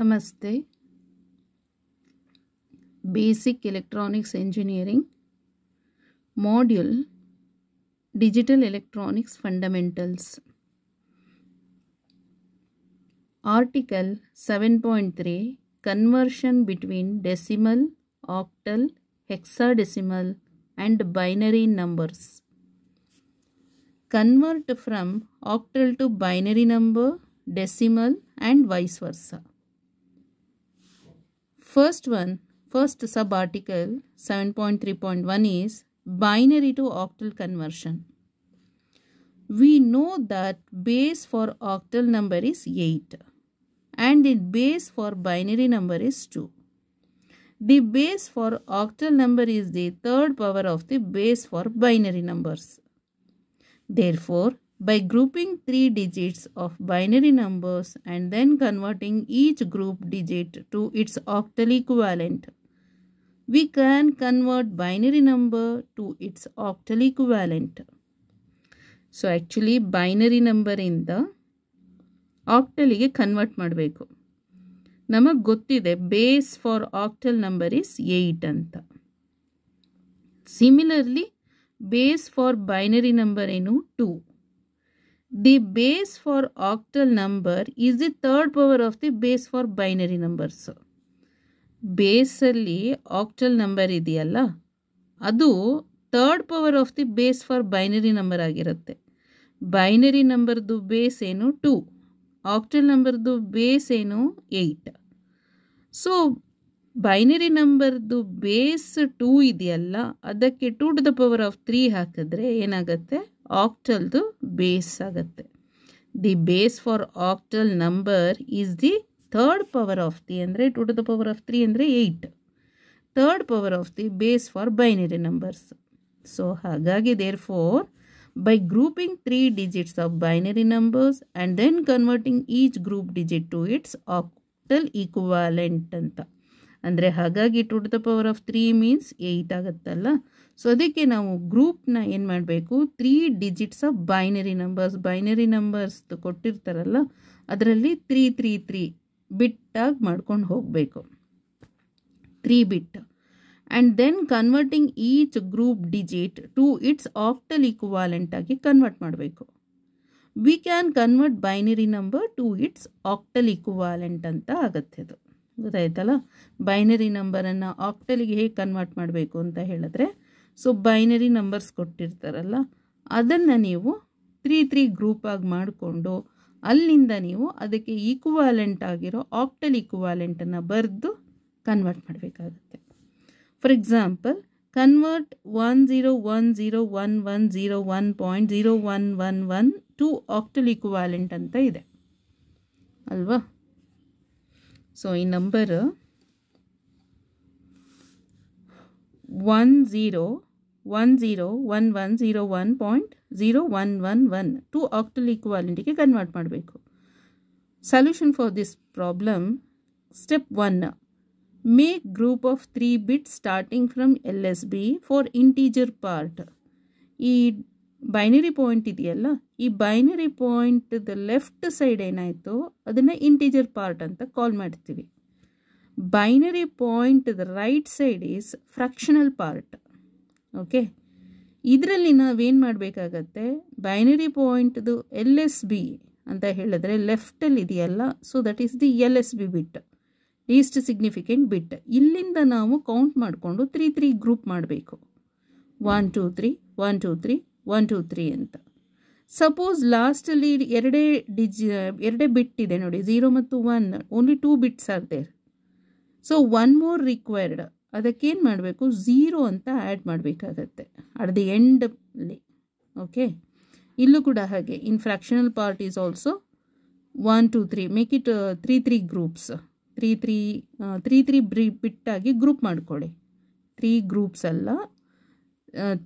नमस्ते basic electronics engineering module digital electronics fundamentals article three conversion between decimal octal hexadecimal and binary numbers convert from octal to binary number decimal and vice versa First one, first sub article 7.3.1 is binary to octal conversion. We know that base for octal number is 8 and the base for binary number is 2. The base for octal number is the third power of the base for binary numbers. Therefore, by grouping three digits of binary numbers and then converting each group digit to its octal equivalent, we can convert binary number to its octal equivalent. So actually binary number in the octal ige convert madbeko. Nama gotti de base for octal number is 8 anta. Similarly, base for binary number enu 2. the base for octal number is the third power of the base for binary numbers ಬೇಸಲ್ಲಿ octal number ಇದೆಯಲ್ಲ ಅದು third power of the base for binary number ಆಗಿರುತ್ತೆ binary ನಂಬರ್ದು base ಏನು two octal ನಂಬರ್ದು base ಏನು eight so binary ನಂಬರ್ದು base two ಇದೆಯಲ್ಲ ಅದಕ್ಕೆ two to the power of three ಹಾಕಿದ್ರೆ ಏನಾಗುತ್ತೆ ಆಕ್ಟಲ್ದು ಬೇಸ್ ಆಗುತ್ತೆ the base for octal number is the third power of the ಅಂದರೆ two to the power of three ಅಂದರೆ eight third power of the base for binary numbers so ಹಾಗಾಗಿ therefore by grouping three digits of binary numbers and then converting each group digit to its octal equivalent ಅಂತ ಅಂದರೆ ಹಾಗಾಗಿ two to the power of three means eight ಆಗುತ್ತಲ್ಲ so ಅದಕ್ಕೆ ನಾವು ಗ್ರೂಪ್ನ ಏನು ಮಾಡಬೇಕು three digits of binary numbers binary numbers ಕೊಟ್ಟಿರ್ತಾರಲ್ಲ ಅದರಲ್ಲಿ ತ್ರೀ ತ್ರೀ ತ್ರೀ ಬಿಟ್ಟಾಗಿ ಮಾಡ್ಕೊಂಡು ಹೋಗಬೇಕು three bit and then converting each group digit to its octal equivalent ಆಗಿ ಕನ್ವರ್ಟ್ ಮಾಡಬೇಕು we can convert binary number to its octal equivalent ಅಂತ ಆಗುತ್ತೆ ಅದು ಗೊತ್ತಾಯ್ತಲ್ಲ ಬೈನರಿ ನಂಬರನ್ನು ಆಕ್ಟಲಿಗೆ ಹೇಗೆ ಕನ್ವರ್ಟ್ ಮಾಡಬೇಕು ಅಂತ ಹೇಳಿದ್ರೆ ಸೊ ಬೈನರಿ ನಂಬರ್ಸ್ ಕೊಟ್ಟಿರ್ತಾರಲ್ಲ ಅದನ್ನು ನೀವು ತ್ರೀ ತ್ರೀ ಗ್ರೂಪಾಗಿ ಮಾಡಿಕೊಂಡು ಅಲ್ಲಿಂದ ನೀವು ಅದಕ್ಕೆ ಈಕ್ವಾಲೆಂಟ್ ಆಗಿರೋ ಆಕ್ಟಲ್ ಈಕ್ವಾಲೆಂಟನ್ನು ಬರೆದು ಕನ್ವರ್ಟ್ ಮಾಡಬೇಕಾಗುತ್ತೆ for example convert one zero one zero one one zero one point zero one one one to octal equivalent ಅಂತ ಇದೆ ಅಲ್ವಾ సో ఈ నంబర్ 10 10 1101.0111 టు ఆక్టల్ ఈక్వాలెంటి కి కన్వర్ట్ మార్బెక్కు solution for this problem step 1 make group of 3 bits starting from LSB for integer part ఈ binary point ఇదల్లా ಈ ಬೈನರಿ ಪಾಯಿಂಟ್ದ ಲೆಫ್ಟ್ ಸೈಡ್ ಏನಾಯಿತು ಅದನ್ನು ಇಂಟೀಜರ್ ಪಾರ್ಟ್ ಅಂತ ಕಾಲ್ ಮಾಡ್ತೀವಿ binary point the right side is fractional part okay ಇದರಲ್ಲಿ ನಾವೇನು ಮಾಡಬೇಕಾಗತ್ತೆ ಬೈನರಿ ಪಾಯಿಂಟ್ದು ಎಲ್ ಎಸ್ ಬಿ ಅಂತ ಹೇಳಿದ್ರೆ ಲೆಫ್ಟಲ್ಲಿ ಇದೆಯಲ್ಲ so that is the L S B bit least significant bit ಇಲ್ಲಿಂದ ನಾವು ಕೌಂಟ್ ಮಾಡಿಕೊಂಡು ತ್ರೀ ತ್ರೀ ಗ್ರೂಪ್ ಮಾಡಬೇಕು one two three one two three one two three ಅಂತ ಸಪೋಸ್ ಲಾಸ್ಟಲ್ಲಿ ಎರಡೇ ಡಿಜಿ ಎರಡೇ ಬಿಟ್ ಇದೆ ನೋಡಿ ಝೀರೋ ಮತ್ತು one only two bits are there so one more required ಅದಕ್ಕೇನು ಮಾಡಬೇಕು ಝೀರೋ ಅಂತ ಆ್ಯಡ್ ಮಾಡಬೇಕಾಗತ್ತೆ ಅಟ್ ದಿ ಎಂಡಲ್ಲಿ ಓಕೆ ಇಲ್ಲೂ ಕೂಡ ಹಾಗೆ in fractional part is also one two three make it three three groups three three three three ಬ್ರಿ ಬಿಟ್ಟಾಗಿ group ಮಾಡಿಕೊಳ್ಳಿ ತ್ರೀ ಗ್ರೂಪ್ಸ್ ಅಲ್ಲ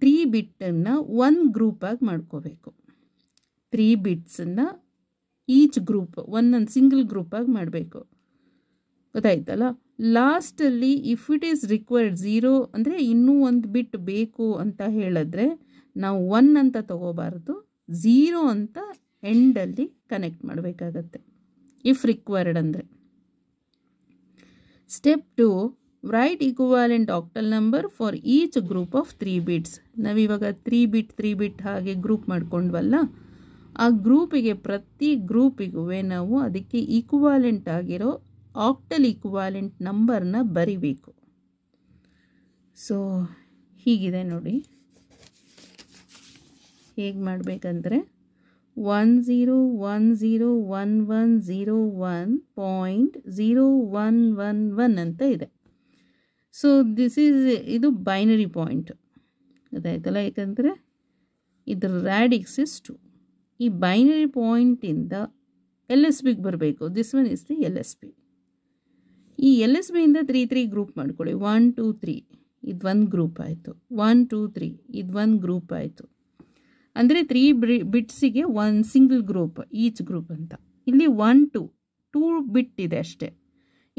ತ್ರೀ uh, ಬಿಟ್ಟನ್ನು ಒನ್ ಗ್ರೂಪಾಗಿ ಮಾಡ್ಕೋಬೇಕು ತ್ರೀ ಬಿಟ್ಸನ್ನು ಈಚ್ ಗ್ರೂಪ್ ಒಂದೊಂದು ಸಿಂಗಲ್ ಗ್ರೂಪಾಗಿ ಮಾಡಬೇಕು ಗೊತ್ತಾಯ್ತಲ್ಲ ಲಾಸ್ಟಲ್ಲಿ if it is required zero ಅಂದರೆ ಇನ್ನೂ ಒಂದು ಬಿಟ್ ಬೇಕು ಅಂತ ಹೇಳಿದ್ರೆ ನಾವು ಒನ್ ಅಂತ ತಗೋಬಾರ್ದು ಝೀರೋ ಅಂತ ಎಂಡಲ್ಲಿ ಕನೆಕ್ಟ್ ಮಾಡಬೇಕಾಗತ್ತೆ ಇಫ್ ರಿಕ್ವೈರ್ಡ್ ಅಂದರೆ step two write equivalent octal number for each group of three bits ನಾವಿವಾಗ ತ್ರೀ ಬಿಟ್ ತ್ರೀ ಬಿಟ್ ಹಾಗೆ ಗ್ರೂಪ್ ಮಾಡ್ಕೊಂಡ್ವಲ್ಲ ಆ ಗ್ರೂಪಿಗೆ ಪ್ರತಿ ಗ್ರೂಪಿಗೂ ನಾವು ಅದಕ್ಕೆ ಈಕ್ವಾಲೆಂಟ್ ಆಗಿರೋ ಆಕ್ಟಲ್ ಈಕ್ವಾಲೆಂಟ್ ನಂಬರ್ನ ಬರಿಬೇಕು ಸೊ ಹೀಗಿದೆ ನೋಡಿ ಹೇಗೆ ಮಾಡಬೇಕಂದ್ರೆ one zero one zero one one zero one point zero one one one ಅಂತ ಇದೆ ಸೊ ದಿಸ್ ಈಸ್ ಇದು ಬೈನರಿ ಪಾಯಿಂಟ್ ಅದಾಯ್ತಲ್ಲ ಯಾಕಂದರೆ ಇದ್ರ ರ್ಯಾಡಿಕ್ಸ್ ಇಸ್ ಈ ಬೈನರಿ ಪಾಯಿಂಟಿಂದ ಎಲ್ ಎಸ್ ಬಿಗೆ ಬರಬೇಕು this one is the L S B ಈ ಎಲ್ ಎಸ್ ಬಿಯಿಂದ ತ್ರೀ ತ್ರೀ ಗ್ರೂಪ್ ಮಾಡ್ಕೊಳ್ಳಿ ಒನ್ ಟೂ ತ್ರೀ ಇದು ಒಂದು ಗ್ರೂಪ್ ಆಯಿತು ಒನ್ ಟೂ ತ್ರೀ ಇದು ಒಂದು ಗ್ರೂಪ್ ಆಯಿತು ಅಂದರೆ ತ್ರೀ ಬ್ರಿ ಬಿಟ್ಸಿಗೆ one single group each group ಅಂತ ಇಲ್ಲಿ ಒನ್ ಟು ಟೂ ಬಿಟ್ ಇದೆ ಅಷ್ಟೇ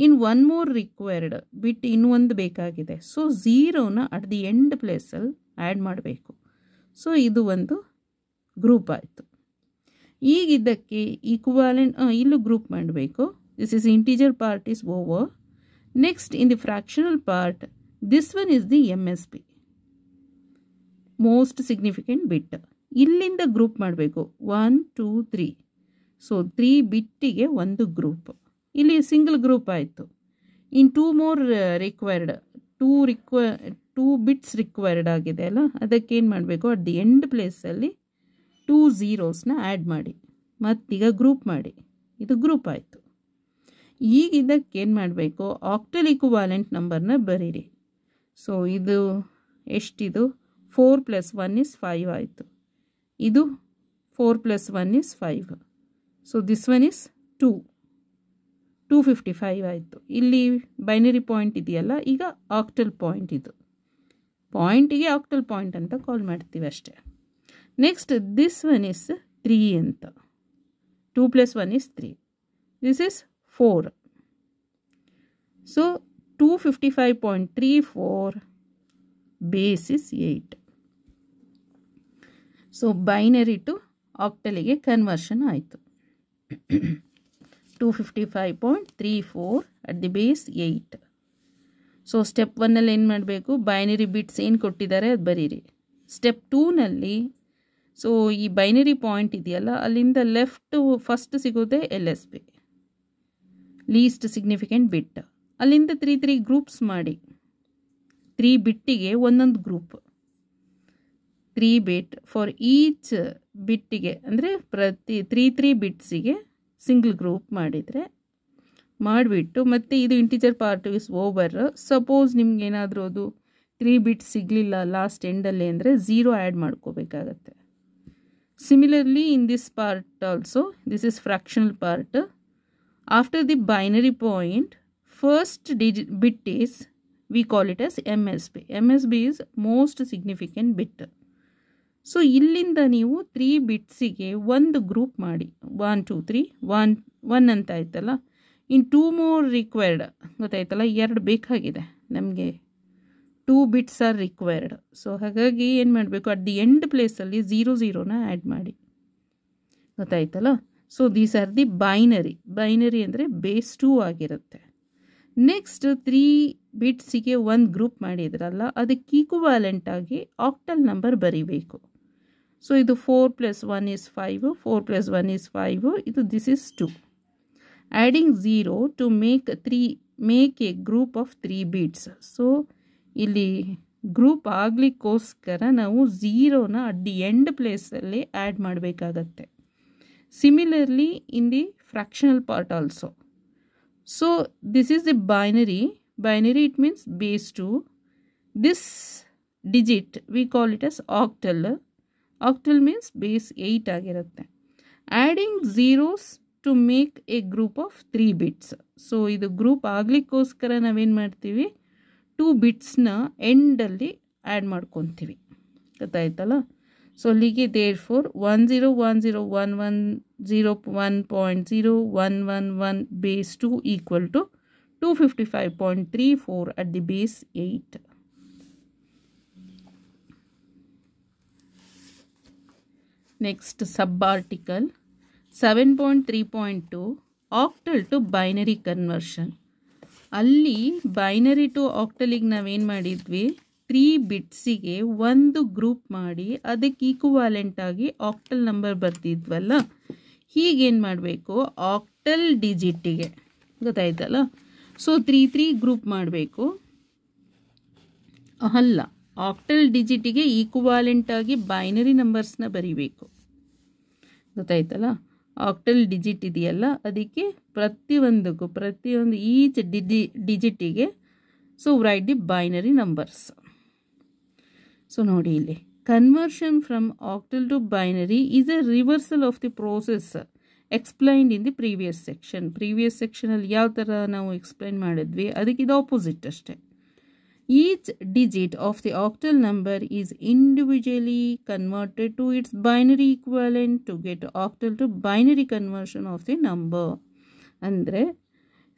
ಇನ್ನು ಒನ್ ಮೋರ್ ರಿಕ್ವೈರ್ಡ್ ಬಿಟ್ ಇನ್ನೊಂದು ಬೇಕಾಗಿದೆ ಸೊ ಝೀರೋನ ಅಟ್ ದಿ ಎಂಡ್ ಪ್ಲೇಸಲ್ಲಿ ಆ್ಯಡ್ ಮಾಡಬೇಕು ಸೊ ಇದು ಒಂದು ಗ್ರೂಪ್ ಆಯಿತು ಈಗ ಇದಕ್ಕೆ ಈಕ್ವಾಲೆಂಟ್ ಇಲ್ಲೂ ಗ್ರೂಪ್ ಮಾಡಬೇಕು this is integer part is over next in the fractional part this one is the M S B most significant bit ಇಲ್ಲಿಂದ ಗ್ರೂಪ್ ಮಾಡಬೇಕು one two three so three ಬಿಟ್ಟಿಗೆ ಒಂದು ಗ್ರೂಪ್ ಇಲ್ಲಿ ಸಿಂಗಲ್ ಗ್ರೂಪ್ ಆಯಿತು in two more required two ರಿಕ್ವ two bits required ಆಗಿದೆ ಅಲ್ಲ ಅದಕ್ಕೇನು ಮಾಡಬೇಕು ಅಟ್ ದಿ ಎಂಡ್ ಪ್ಲೇಸಲ್ಲಿ ಟೂ ಝೀರೋಸ್ನ ಆ್ಯಡ್ ಮಾಡಿ ಮತ್ತೀಗ ಗ್ರೂಪ್ ಮಾಡಿ ಇದು ಗ್ರೂಪ್ ಆಯಿತು ಈಗ ಏನು ಮಾಡಬೇಕು ಆಕ್ಟಲ್ ಇಕ್ವಾಲೆಂಟ್ ನಂಬರ್ನ ಬರೀರಿ ಸೊ ಇದು ಎಷ್ಟಿದು four plus one is five ಆಯಿತು ಇದು four plus one is five so this one is two two fifty five ಆಯಿತು ಇಲ್ಲಿ ಬೈನರಿ ಪಾಯಿಂಟ್ ಇದೆಯಲ್ಲ ಈಗ ಆಕ್ಟಲ್ ಪಾಯಿಂಟ್ ಇದು ಪಾಯಿಂಟಿಗೆ ಆಕ್ಟಲ್ ಪಾಯಿಂಟ್ ಅಂತ ಕಾಲ್ ಮಾಡ್ತೀವಿ ಅಷ್ಟೇ next this one is three ಅಂತ two plus one is three this is four so two fifty five point three four base is eight so binary to ಆಕ್ಟಲಿಗೆ conversion ಆಯಿತು two fifty five point three four at the base eight so step ಒನ್ನಲ್ಲಿ ಏನು ಮಾಡಬೇಕು binary bits ಏನು ಕೊಟ್ಟಿದ್ದಾರೆ ಅದು ಬರೀರಿ step ಟೂನಲ್ಲಿ ಸೊ ಈ ಬೈನರಿ ಪಾಯಿಂಟ್ ಇದೆಯಲ್ಲ ಅಲ್ಲಿಂದ ಲೆಫ್ಟ್ ಫಸ್ಟ್ ಸಿಗೋದೇ L S B list significant bit ಅಲ್ಲಿಂದ ತ್ರೀ ತ್ರೀ ಗ್ರೂಪ್ಸ್ ಮಾಡಿ ತ್ರೀ ಬಿಟ್ಟಿಗೆ ಒಂದೊಂದು group three bit for each ಬಿಟ್ಟಿಗೆ ಅಂದರೆ ಪ್ರತಿ ತ್ರೀ ತ್ರೀ ಬಿಟ್ಸಿಗೆ ಸಿಂಗಲ್ ಗ್ರೂಪ್ ಮಾಡಿದರೆ ಮಾಡಿಬಿಟ್ಟು ಮತ್ತು ಇದು integer part is over suppose ಏನಾದರೂ ಅದು ತ್ರೀ ಬಿಟ್ಸ್ ಸಿಗಲಿಲ್ಲ ಲಾಸ್ಟ್ ಎಂಡಲ್ಲಿ ಅಂದರೆ ಝೀರೋ ಆ್ಯಡ್ ಮಾಡ್ಕೋಬೇಕಾಗತ್ತೆ Similarly, in this part also, this is fractional part. After the binary point, first digit bit is, we call it as MSB. MSB is most significant bit. So ಇಲ್ಲಿಂದ ನೀವು three ಬಿಟ್ಸಿಗೆ ಒಂದು group ಮಾಡಿ one two three one one ಅಂತ ಆಯ್ತಲ್ಲ In two more required ಗೊತ್ತಾಯ್ತಲ್ಲ ಎರಡು ಬೇಕಾಗಿದೆ ನಮಗೆ two bits are required so ಹಾಗಾಗಿ ಏನು ಮಾಡಬೇಕು ಅಟ್ ದಿ ಎಂಡ್ ಪ್ಲೇಸಲ್ಲಿ ಝೀರೋ ಝೀರೋನ ಆ್ಯಡ್ ಮಾಡಿ ಗೊತ್ತಾಯ್ತಲ್ಲ so these are the binary binary ಅಂದರೆ ಬೇಸ್ ಟೂ ಆಗಿರುತ್ತೆ ನೆಕ್ಸ್ಟ್ ತ್ರೀ ಬಿಟ್ಸಿಗೆ ಒಂದು ಗ್ರೂಪ್ ಮಾಡಿದ್ರಲ್ಲ ಅದಕ್ಕೆ ಈಕ್ವಾಲೆಂಟಾಗಿ ಆಕ್ಟಲ್ ನಂಬರ್ ಬರೀಬೇಕು ಸೊ ಇದು four plus one is five four plus one is five ಇದು this is to adding zero to make three make a group of three bits so ಇಲ್ಲಿ group ಆಗಲಿಕ್ಕೋಸ್ಕರ ನಾವು ಝೀರೋನ ಅಟ್ ದಿ ಎಂಡ್ ಪ್ಲೇಸಲ್ಲಿ add ಮಾಡಬೇಕಾಗತ್ತೆ similarly in the fractional part also so this is the binary binary it means base two this digit we call it as octal octal means base eight ಆಗಿರುತ್ತೆ adding zeros to make a group of three bits so ಇದು group ಆಗಲಿಕ್ಕೋಸ್ಕರ ನಾವೇನು ಮಾಡ್ತೀವಿ two ಬಿಟ್ಸ್ನ ಎಂಡಲ್ಲಿ add ಮಾಡ್ಕೊತೀವಿ ಗೊತ್ತಾಯ್ತಲ್ಲ so ಅಲ್ಲಿಗೆ there four one zero one zero one one zero one point zero one one one base two equal to two fifty five point three four at the base eight next sub article seven point three point two octal to binary conversion ಅಲ್ಲಿ binary to ಆಕ್ಟಲಿಗೆ ನಾವೇನು ಮಾಡಿದ್ವಿ three ಬಿಟ್ಸಿಗೆ ಒಂದು group ಮಾಡಿ ಅದಕ್ಕೆ ಈಕ್ವಾಲೆಂಟಾಗಿ octal number ಬರ್ತಿದ್ವಲ್ಲ ಹೀಗೇನು ಮಾಡಬೇಕು ಆಕ್ಟಲ್ ಡಿಜಿಟಿಗೆ ಗೊತ್ತಾಯ್ತಲ್ಲ ಸೊ ತ್ರೀ ತ್ರೀ ಗ್ರೂಪ್ ಮಾಡಬೇಕು ಅಲ್ಲ ಆಕ್ಟಲ್ ಡಿಜಿಟಿಗೆ ಈಕ್ವಾಲೆಂಟಾಗಿ ಬೈನರಿ ನಂಬರ್ಸ್ನ ಬರೀಬೇಕು ಗೊತ್ತಾಯ್ತಲ್ಲ ಆಕ್ಟಲ್ ಡಿಜಿಟ್ ಇದೆಯಲ್ಲ ಅದಕ್ಕೆ ಪ್ರತಿಯೊಂದಕ್ಕೂ ಪ್ರತಿಯೊಂದು ಈಚ್ ಡಿಜಿ ಡಿಜಿಟಿಗೆ so write the binary numbers so ನೋಡಿ ಇಲ್ಲಿ conversion from octal to binary is a reversal of the process explained in the previous section previous ಸೆಕ್ಷನಲ್ಲಿ ಯಾವ ಥರ ನಾವು ಎಕ್ಸ್ಪ್ಲೈನ್ ಮಾಡಿದ್ವಿ ಅದಕ್ಕೆ ಇದು ಆಪೋಸಿಟ್ ಅಷ್ಟೆ Each digit of the octal number is individually converted to its binary equivalent to get octal to binary conversion of the number. ಅಂದರೆ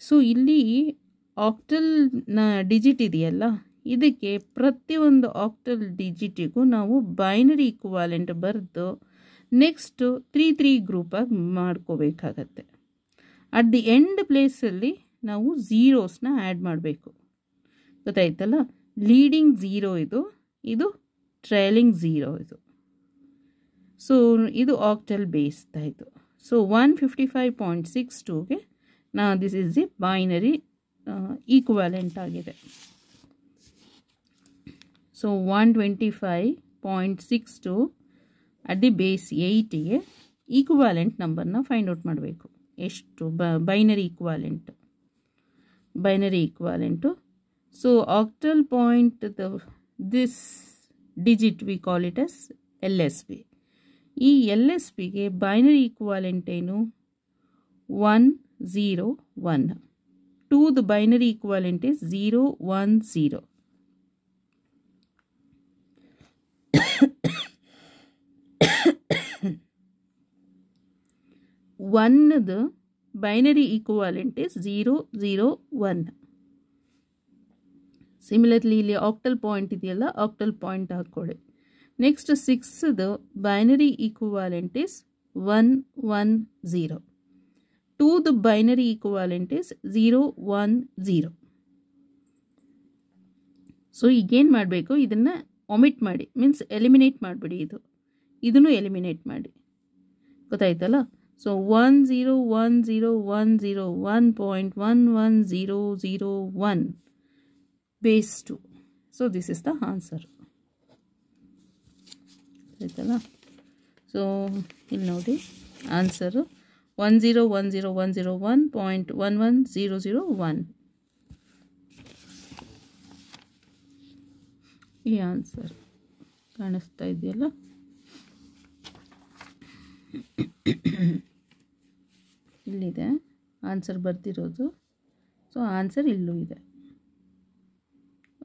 so ಇಲ್ಲಿ ಆಕ್ಟಲ್ ನ ಡಿಜಿಟ್ ಇದೆಯಲ್ಲ ಇದಕ್ಕೆ ಪ್ರತಿಯೊಂದು ಆಕ್ಟಲ್ ಡಿಜಿಟಿಗೂ ನಾವು ಬೈನರಿ ಇಕ್ವಾಲೆಂಟ್ ಬರೆದು ನೆಕ್ಸ್ಟು ತ್ರೀ ತ್ರೀ ಗ್ರೂಪಾಗಿ ಮಾಡ್ಕೋಬೇಕಾಗತ್ತೆ ಅಟ್ ದಿ ಎಂಡ್ ಪ್ಲೇಸಲ್ಲಿ ನಾವು ಝೀರೋಸ್ನ ಆ್ಯಡ್ ಮಾಡಬೇಕು ಗೊತ್ತಾಯ್ತಲ್ಲ ಲೀಡಿಂಗ್ ಝೀರೋ ಇದು ಇದು ಟ್ರೈಲಿಂಗ್ ಝೀರೋ ಇದು ಸೊ ಇದು ಆಕ್ಟಲ್ ಬೇಸ್ ಆಯಿತು so one fifty five point six ಟೂಗೆ ನಾ this is a binary equivalent ಆಗಿದೆ so one twenty five point six two at the base ಏಯ್ಟಿಗೆ ಈಕ್ವಾಲೆಂಟ್ ನಂಬರ್ನ ಫೈಂಡ್ ಔಟ್ ಮಾಡಬೇಕು ಎಷ್ಟು ಬ binary equivalent binary equivalent So octal point the this digit we call it as LSB. E LSB ke binary equivalent one zero one. Two the binary equivalent is zero one zero. one the binary equivalent is zero zero one. Similarly ಇಲ್ಲಿ octal point ಇದೆಯಲ್ಲ octal point ಹಾಕ್ಕೊಳ್ಳಿ next ಸಿಕ್ಸ್ದು binary equivalent is one one zero ಟೂದು binary equivalent is zero one zero so ಈಗೇನು ಮಾಡಬೇಕು ಇದನ್ನು omit ಮಾಡಿ means eliminate ಮಾಡಿಬಿಡಿ ಇದು ಇದನ್ನು ಎಲಿಮಿನೇಟ್ ಮಾಡಿ ಗೊತ್ತಾಯ್ತಲ್ಲ so one zero one zero one zero one point one one zero zero one base two so this is the the answer ಆಯ್ತಲ್ಲ ಸೊ ಇಲ್ಲಿ ನೋಡಿ answer one zero one zero one zero one point one one zero zero one ಈ answer ಕಾಣಿಸ್ತಾ ಇದೆಯಲ್ಲ ಇಲ್ಲಿದೆ answer ಬರ್ತಿರೋದು so answer ಇಲ್ಲೂ ಇದೆ